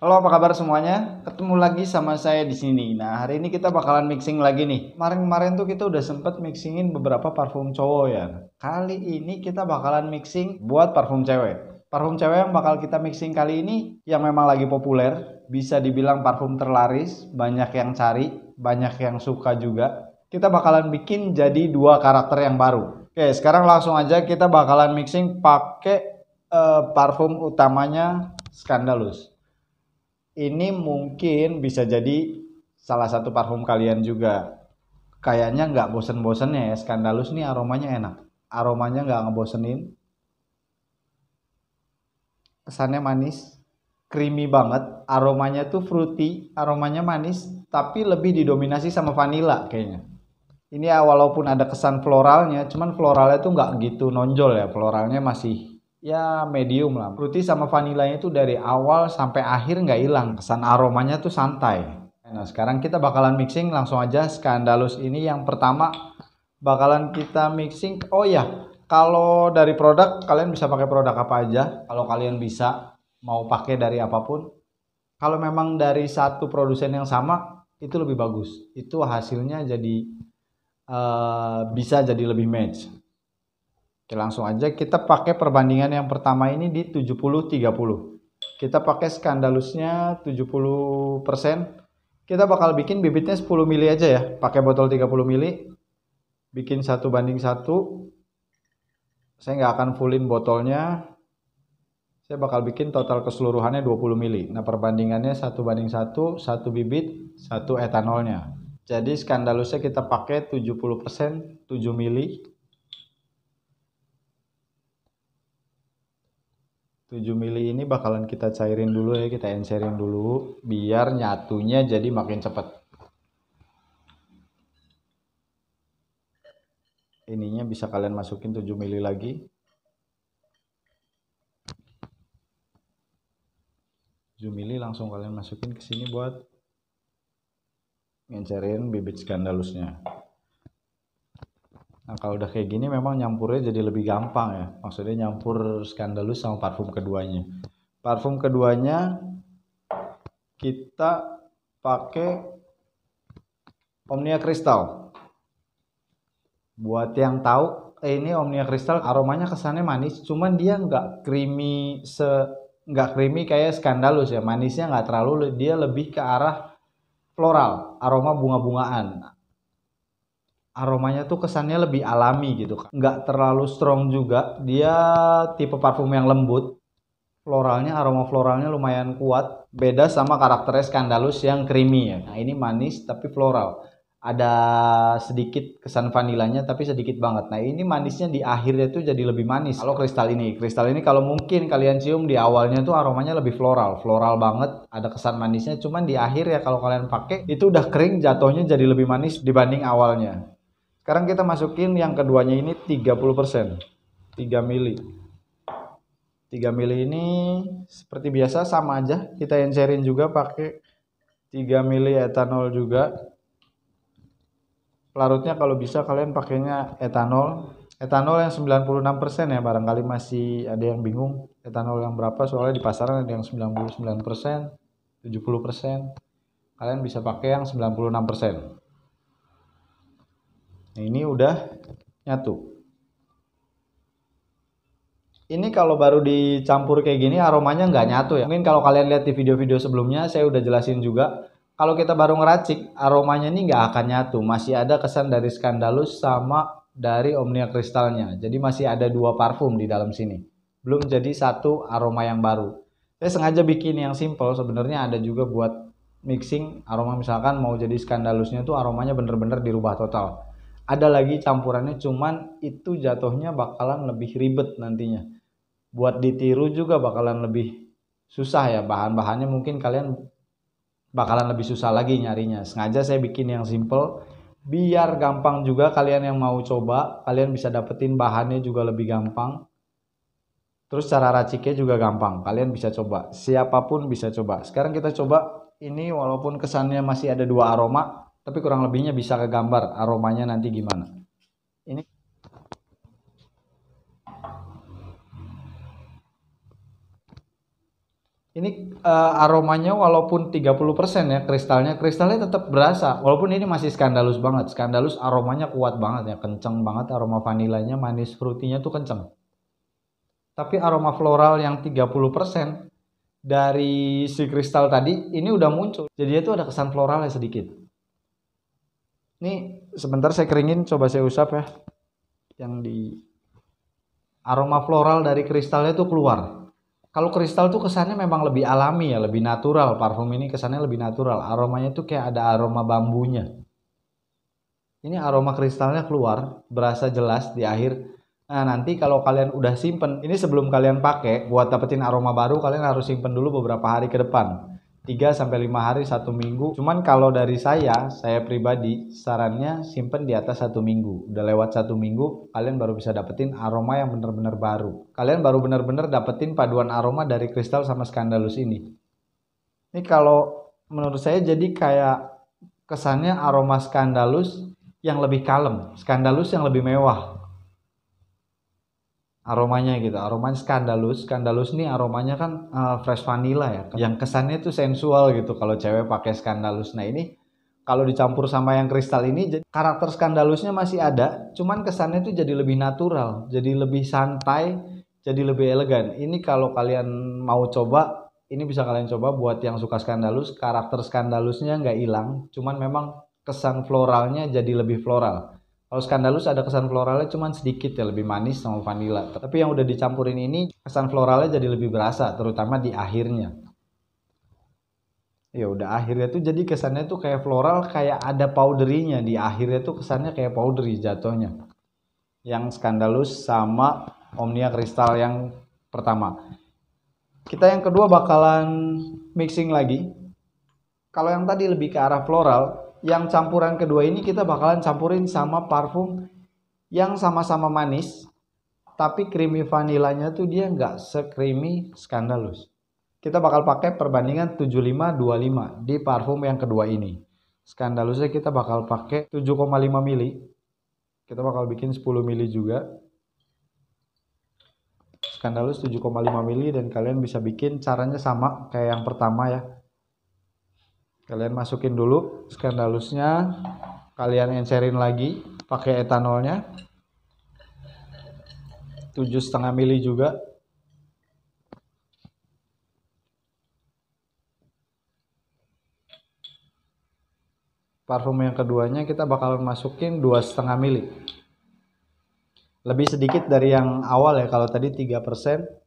Halo, apa kabar semuanya? Ketemu lagi sama saya di sini. Nah, hari ini kita bakalan mixing lagi nih. Kemarin-kemarin tuh kita udah sempet mixingin beberapa parfum cowok ya. Kali ini kita bakalan mixing buat parfum cewek. Parfum cewek yang bakal kita mixing kali ini yang memang lagi populer, bisa dibilang parfum terlaris, banyak yang cari, banyak yang suka juga. Kita bakalan bikin jadi dua karakter yang baru. Oke, sekarang langsung aja kita bakalan mixing pakai uh, parfum utamanya Scandalous ini mungkin bisa jadi salah satu parfum kalian juga. Kayaknya nggak bosen-bosennya ya, Skandalus nih aromanya enak. Aromanya nggak ngebosenin. Kesannya manis, creamy banget. Aromanya tuh fruity, aromanya manis, tapi lebih didominasi sama vanilla kayaknya. Ini ya, walaupun ada kesan floralnya, cuman floralnya tuh nggak gitu nonjol ya. Floralnya masih ya medium lah. Fruity sama vanilanya itu dari awal sampai akhir nggak hilang. Kesan aromanya tuh santai. Nah sekarang kita bakalan mixing langsung aja skandalus ini yang pertama bakalan kita mixing. Oh ya kalau dari produk kalian bisa pakai produk apa aja. Kalau kalian bisa mau pakai dari apapun. Kalau memang dari satu produsen yang sama itu lebih bagus. Itu hasilnya jadi uh, bisa jadi lebih match. Oke, langsung aja kita pakai perbandingan yang pertama ini di 70-30. Kita pakai skandalusnya 70%. Kita bakal bikin bibitnya 10 mili aja ya, pakai botol 30 mili. Bikin satu banding satu. Saya nggak akan fullin botolnya. Saya bakal bikin total keseluruhannya 20 mili. Nah, perbandingannya satu banding satu, satu bibit, satu etanolnya. Jadi skandalusnya kita pakai 70% 7 mili 7 mili ini bakalan kita cairin dulu ya kita encerin dulu biar nyatunya jadi makin cepat ininya bisa kalian masukin 7 mili lagi 7 mili langsung kalian masukin ke sini buat ngencerin bibit skandalusnya Nah kalau udah kayak gini memang nyampurnya jadi lebih gampang ya. Maksudnya nyampur Skandalus sama parfum keduanya. Parfum keduanya kita pakai Omnia Crystal. Buat yang tahu, eh ini Omnia Crystal aromanya kesannya manis, cuman dia nggak creamy se nggak creamy kayak Skandalus ya. Manisnya nggak terlalu, dia lebih ke arah floral, aroma bunga-bungaan aromanya tuh kesannya lebih alami gitu kan nggak terlalu strong juga dia tipe parfum yang lembut floralnya aroma floralnya lumayan kuat beda sama karakternya skandalus yang creamy ya nah ini manis tapi floral ada sedikit kesan vanilanya tapi sedikit banget. Nah ini manisnya di akhirnya tuh jadi lebih manis. Kalau kristal ini, kristal ini kalau mungkin kalian cium di awalnya tuh aromanya lebih floral, floral banget, ada kesan manisnya. Cuman di akhir ya kalau kalian pakai itu udah kering jatuhnya jadi lebih manis dibanding awalnya. Sekarang kita masukin yang keduanya ini 30%. 3 mili. 3 mili ini seperti biasa sama aja. Kita encerin juga pakai 3 mili etanol juga. Larutnya kalau bisa kalian pakainya etanol. Etanol yang 96% ya barangkali masih ada yang bingung. Etanol yang berapa soalnya di pasaran ada yang 99%, 70%. Kalian bisa pakai yang 96%. Nah, ini udah nyatu. Ini kalau baru dicampur kayak gini aromanya nggak nyatu ya. Mungkin kalau kalian lihat di video-video sebelumnya saya udah jelasin juga. Kalau kita baru ngeracik aromanya ini nggak akan nyatu. Masih ada kesan dari skandalus sama dari Omnia Kristalnya. Jadi masih ada dua parfum di dalam sini. Belum jadi satu aroma yang baru. Saya sengaja bikin yang simple sebenarnya ada juga buat mixing aroma misalkan mau jadi skandalusnya tuh aromanya bener-bener dirubah total ada lagi campurannya cuman itu jatuhnya bakalan lebih ribet nantinya buat ditiru juga bakalan lebih susah ya bahan-bahannya mungkin kalian bakalan lebih susah lagi nyarinya sengaja saya bikin yang simple biar gampang juga kalian yang mau coba kalian bisa dapetin bahannya juga lebih gampang terus cara raciknya juga gampang kalian bisa coba siapapun bisa coba sekarang kita coba ini walaupun kesannya masih ada dua aroma tapi kurang lebihnya bisa kegambar aromanya nanti gimana. Ini Ini uh, aromanya walaupun 30% ya kristalnya, kristalnya tetap berasa. Walaupun ini masih skandalus banget. Skandalus aromanya kuat banget ya, kenceng banget aroma vanilanya, manis frutinya tuh kenceng. Tapi aroma floral yang 30% dari si kristal tadi ini udah muncul. Jadi itu ada kesan floralnya sedikit ini sebentar saya keringin coba saya usap ya yang di aroma floral dari kristalnya itu keluar kalau kristal tuh kesannya memang lebih alami ya lebih natural parfum ini kesannya lebih natural aromanya tuh kayak ada aroma bambunya ini aroma kristalnya keluar berasa jelas di akhir Nah, nanti kalau kalian udah simpen, ini sebelum kalian pakai buat dapetin aroma baru, kalian harus simpen dulu beberapa hari ke depan. 3 sampai 5 hari satu minggu. Cuman kalau dari saya, saya pribadi sarannya simpen di atas satu minggu. Udah lewat satu minggu, kalian baru bisa dapetin aroma yang bener-bener baru. Kalian baru bener-bener dapetin paduan aroma dari kristal sama skandalus ini. Ini kalau menurut saya jadi kayak kesannya aroma skandalus yang lebih kalem, skandalus yang lebih mewah aromanya gitu aromanya skandalus skandalus nih aromanya kan uh, fresh vanilla ya iya. yang kesannya tuh sensual gitu kalau cewek pakai skandalus nah ini kalau dicampur sama yang kristal ini karakter skandalusnya masih ada cuman kesannya tuh jadi lebih natural jadi lebih santai jadi lebih elegan ini kalau kalian mau coba ini bisa kalian coba buat yang suka skandalus karakter skandalusnya nggak hilang cuman memang kesan floralnya jadi lebih floral kalau Skandalus ada kesan floralnya cuman sedikit ya, lebih manis sama vanilla. Tapi yang udah dicampurin ini, kesan floralnya jadi lebih berasa, terutama di akhirnya. Ya udah akhirnya tuh jadi kesannya tuh kayak floral, kayak ada powderinya. Di akhirnya tuh kesannya kayak powdery jatuhnya. Yang Skandalus sama Omnia Kristal yang pertama. Kita yang kedua bakalan mixing lagi. Kalau yang tadi lebih ke arah floral, yang campuran kedua ini kita bakalan campurin sama parfum yang sama-sama manis tapi creamy vanilanya tuh dia nggak se-creamy skandalus kita bakal pakai perbandingan 75-25 di parfum yang kedua ini skandalusnya kita bakal pakai 7,5 mili kita bakal bikin 10 mili juga skandalus 7,5 mili dan kalian bisa bikin caranya sama kayak yang pertama ya kalian masukin dulu skandalusnya kalian encerin lagi pakai etanolnya 7,5 mili juga parfum yang keduanya kita bakal masukin 2,5 mili lebih sedikit dari yang awal ya kalau tadi 3% 30%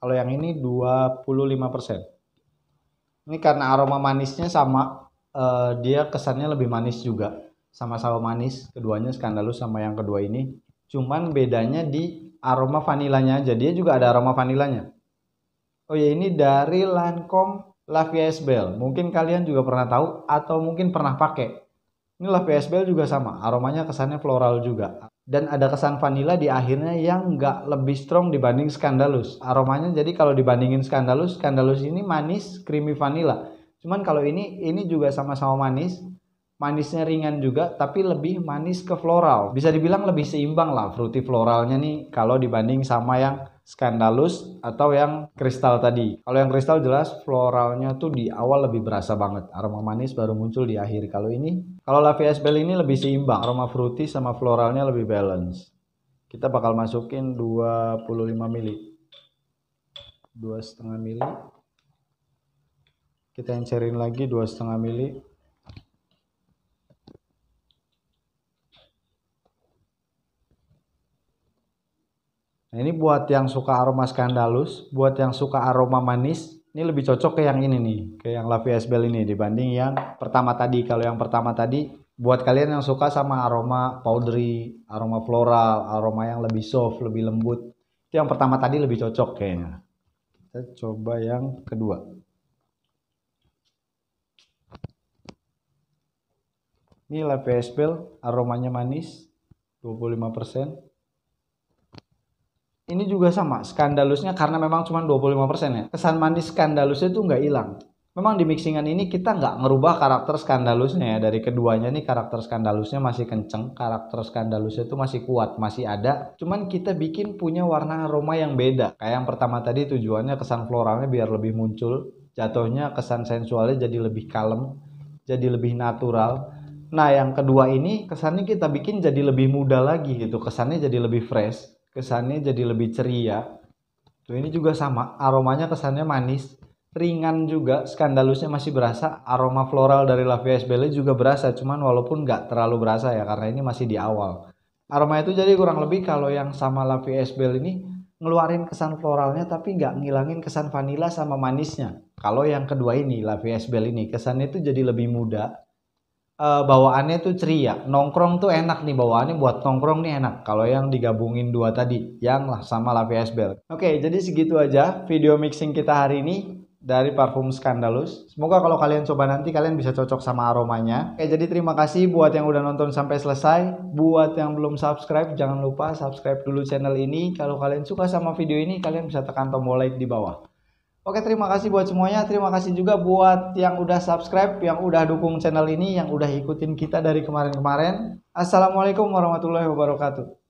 kalau yang ini 25% ini karena aroma manisnya sama uh, dia kesannya lebih manis juga. Sama-sama manis, keduanya skandalus sama yang kedua ini. Cuman bedanya di aroma vanilanya jadi Dia juga ada aroma vanilanya. Oh ya ini dari Lancome La Vies Belle. Mungkin kalian juga pernah tahu atau mungkin pernah pakai. Ini La Vies Belle juga sama, aromanya kesannya floral juga dan ada kesan vanila di akhirnya yang nggak lebih strong dibanding skandalus. Aromanya jadi kalau dibandingin skandalus, skandalus ini manis, creamy vanila. Cuman kalau ini ini juga sama-sama manis, manisnya ringan juga tapi lebih manis ke floral. Bisa dibilang lebih seimbang lah fruity floralnya nih kalau dibanding sama yang skandalus atau yang kristal tadi. Kalau yang kristal jelas floralnya tuh di awal lebih berasa banget. Aroma manis baru muncul di akhir. Kalau ini, kalau Lavia Bell ini lebih seimbang. Aroma fruity sama floralnya lebih balance. Kita bakal masukin 25 ml. 2,5 ml. Kita encerin lagi 2,5 ml. Nah, ini buat yang suka aroma skandalus, buat yang suka aroma manis, ini lebih cocok ke yang ini nih, ke yang La Vie ini dibanding yang pertama tadi. Kalau yang pertama tadi, buat kalian yang suka sama aroma powdery, aroma floral, aroma yang lebih soft, lebih lembut, itu yang pertama tadi lebih cocok kayaknya. Kita coba yang kedua. Ini La Vie Belle, aromanya manis, 25% ini juga sama skandalusnya karena memang cuma 25% ya kesan manis skandalusnya itu nggak hilang memang di mixingan ini kita nggak ngerubah karakter skandalusnya ya dari keduanya nih karakter skandalusnya masih kenceng karakter skandalusnya itu masih kuat masih ada cuman kita bikin punya warna aroma yang beda kayak yang pertama tadi tujuannya kesan floralnya biar lebih muncul jatuhnya kesan sensualnya jadi lebih kalem jadi lebih natural Nah, yang kedua ini kesannya kita bikin jadi lebih muda lagi gitu. Kesannya jadi lebih fresh kesannya jadi lebih ceria tuh ini juga sama aromanya kesannya manis ringan juga skandalusnya masih berasa aroma floral dari Lavia Esbelle juga berasa cuman walaupun nggak terlalu berasa ya karena ini masih di awal aroma itu jadi kurang lebih kalau yang sama Lavia Esbelle ini ngeluarin kesan floralnya tapi nggak ngilangin kesan vanila sama manisnya kalau yang kedua ini Lavia Esbelle ini kesannya itu jadi lebih muda Eh, bawaannya tuh ceria nongkrong tuh enak nih bawaannya buat nongkrong nih enak kalau yang digabungin dua tadi yang lah sama Lavi Vias Bell oke jadi segitu aja video mixing kita hari ini dari parfum Scandalous. Semoga kalau kalian coba nanti kalian bisa cocok sama aromanya. Oke, jadi terima kasih buat yang udah nonton sampai selesai. Buat yang belum subscribe, jangan lupa subscribe dulu channel ini. Kalau kalian suka sama video ini, kalian bisa tekan tombol like di bawah. Oke, terima kasih buat semuanya. Terima kasih juga buat yang udah subscribe, yang udah dukung channel ini, yang udah ikutin kita dari kemarin-kemarin. Assalamualaikum warahmatullahi wabarakatuh.